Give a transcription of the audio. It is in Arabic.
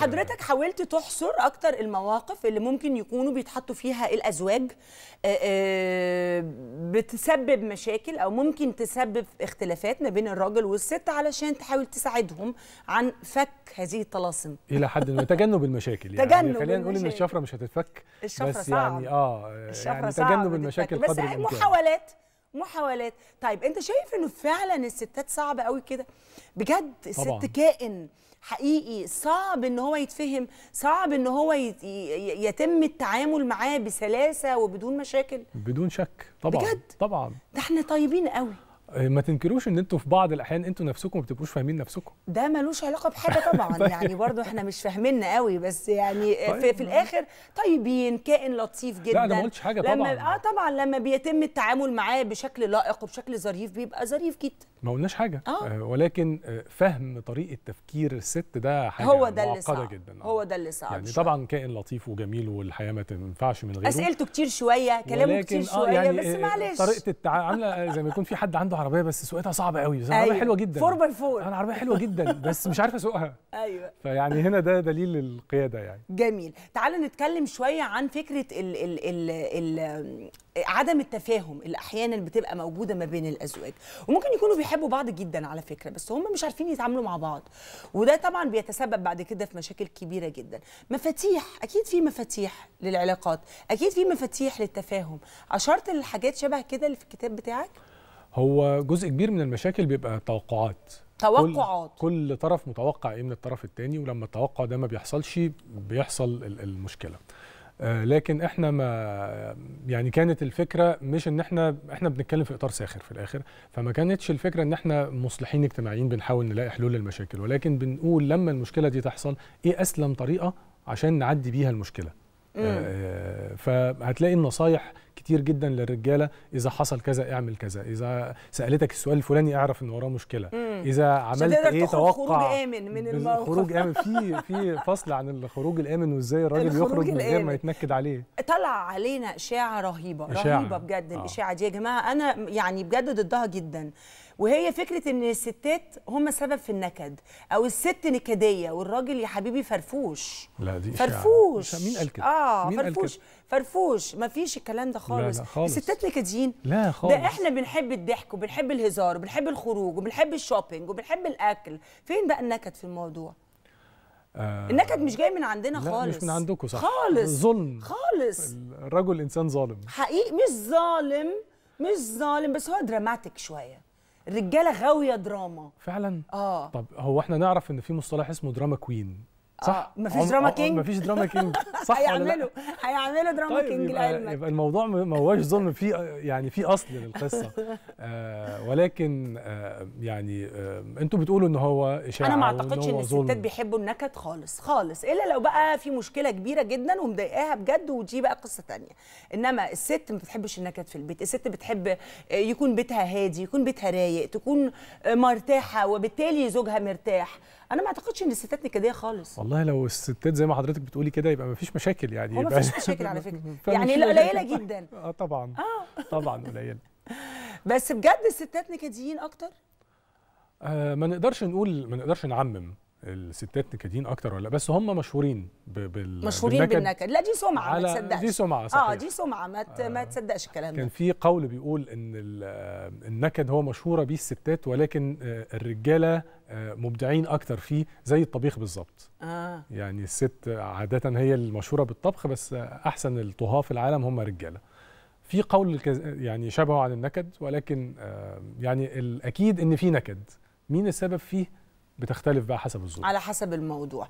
حضرتك حاولت تحصر اكتر المواقف اللي ممكن يكونوا بيتحطوا فيها الازواج آه، آه، بتسبب مشاكل او ممكن تسبب اختلافات ما بين الراجل والست علشان تحاول تساعدهم عن فك هذه الطلاسم الى حد ما تجنب المشاكل يعني تجنب يعني خلينا نقول ان الشفره مش هتتفك الشفره بس صعب. يعني اه الشفرة يعني تجنب المشاكل قدر آه، الامكان بس محاولات محاولات طيب انت شايف انه فعلا الستات صعبه قوي كده بجد الست كائن حقيقي صعب ان هو يتفهم صعب ان هو يتم التعامل معاه بسلاسه وبدون مشاكل بدون شك طبعا بجد طبعا ده احنا طيبين قوي آه، ما تنكروش ان انتوا في بعض الاحيان انتوا نفسكم ما بتبقوش فاهمين نفسكم ده ملوش علاقه بحاجه طبعا يعني برضو احنا مش فاهميننا قوي بس يعني في, طيب. في الاخر طيبين كائن لطيف جدا لا انا ما قلتش حاجه طبعا لما اه طبعا لما بيتم التعامل معاه بشكل لائق وبشكل ظريف بيبقى ظريف جدا ما قلناش حاجه آه. آه ولكن آه فهم طريقه تفكير الست ده حاجه هو ده اللي صعب جدا آه. هو ده اللي صعب يعني طبعا كائن لطيف وجميل والحياه ما تنفعش من غيره اسئلته كتير شويه كلامه كتير آه، شويه آه يعني بس آه، معلش طريقه التعامل زي ما يكون في حد عنده عربيه بس سوقتها صعبه قوي بس أيوة. عربيه حلوه جدا 4 باي 4 انا عربيه حلوه جدا بس مش عارفه اسوقها ايوه فيعني هنا ده دليل القياده يعني جميل تعالى نتكلم شويه عن فكره ال ال ال ال عدم التفاهم اللي احيانا بتبقى موجوده ما بين الازواج وممكن يكونوا بيحبوا بعض جدا على فكره بس هم مش عارفين يتعاملوا مع بعض وده طبعا بيتسبب بعد كده في مشاكل كبيره جدا مفاتيح اكيد في مفاتيح للعلاقات اكيد في مفاتيح للتفاهم اشرت لحاجات شبه كده اللي في الكتاب بتاعك هو جزء كبير من المشاكل بيبقى توقعات توقعات كل, كل طرف متوقع ايه من الطرف الثاني ولما التوقع ده ما بيحصلش بيحصل المشكله آه، لكن احنا ما يعني كانت الفكره مش ان احنا احنا بنتكلم في اطار ساخر في الاخر فما كانتش الفكره ان احنا مصلحين اجتماعيين بنحاول نلاقي حلول للمشاكل ولكن بنقول لما المشكله دي تحصل ايه اسلم طريقه عشان نعدي بيها المشكله مم. آه، آه، فهتلاقي النصايح كتير جدا للرجاله اذا حصل كذا اعمل كذا اذا سالتك السؤال الفلاني اعرف ان وراه مشكله مم. اذا عملت ايه توقع خروج امن من الموقف خروج امن في في فصل عن الخروج الامن وازاي الراجل يخرج من غير ما يتنكد عليه طلع علينا اشاعه رهيبه إشاعة. رهيبه بجد آه. الاشاعه دي يا جماعه انا يعني بجد ضدها جدا وهي فكره ان الستات هم سبب في النكد او الست نكديه والراجل يا حبيبي فرفوش لا دي فرفوش مين قال كده اه مين فرفوش فرفوش مفيش الكلام ده خالص, لا لا خالص. الستات نكدين لا خالص ده احنا بنحب الضحك وبنحب الهزار وبنحب الخروج وبنحب الشوبينج وبنحب الاكل فين بقى النكد في الموضوع آه النكد مش جاي من عندنا لا خالص مش من عندكم صح خالص ظلم خالص الرجل انسان ظالم حقيقي مش ظالم مش ظالم بس هو دراماتيك شويه الرجاله غاويه دراما فعلا اه طب هو احنا نعرف ان في مصطلح اسمه دراما كوين صح آه مفيش دراما آه، آه، كينج مفيش دراما كينج صح هيعملوا هيعملوا دراما طيب كينج لعلمك يبقى الموضوع ما هواش ظلم في يعني في اصل للقصه آه ولكن آه يعني آه انتوا بتقولوا ان هو اشاعه انا ما اعتقدش ان الستات بيحبوا النكد خالص خالص الا لو بقى في مشكله كبيره جدا ومضايقاها بجد ودي بقى قصه ثانيه انما الست ما بتحبش النكد في البيت الست بتحب آه، يكون بيتها هادي يكون بيتها رايق تكون مرتاحه وبالتالي زوجها مرتاح انا ما اعتقدش ان الستات نكديه خالص والله لو الستات زي ما حضرتك بتقولي كده يبقى ما فيش مشاكل يعني ما فيش مشاكل على فكره يعني قليله جدا اه طبعا اه طبعا قليله بس بجد الستات نكديين اكتر آه ما نقدرش نقول ما نقدرش نعمم الستات نكدين اكتر ولا بس هم مشهورين بال مشهورين بالنكد, بالنكد. لا دي سمعه على ما تصدقش دي سمعه آه، صحيح اه دي سمعه ما, آه ما تصدقش الكلام ده كان في قول بيقول ان آه، النكد هو مشهوره بيه الستات ولكن آه، الرجاله مبدعين اكتر فيه زي الطبيخ بالظبط آه. يعني الست عاده هي المشهوره بالطبخ بس احسن الطهاه في العالم هم رجاله في قول يعني شبهه عن النكد ولكن يعني الاكيد ان في نكد مين السبب فيه بتختلف بقى حسب الظروف على حسب الموضوع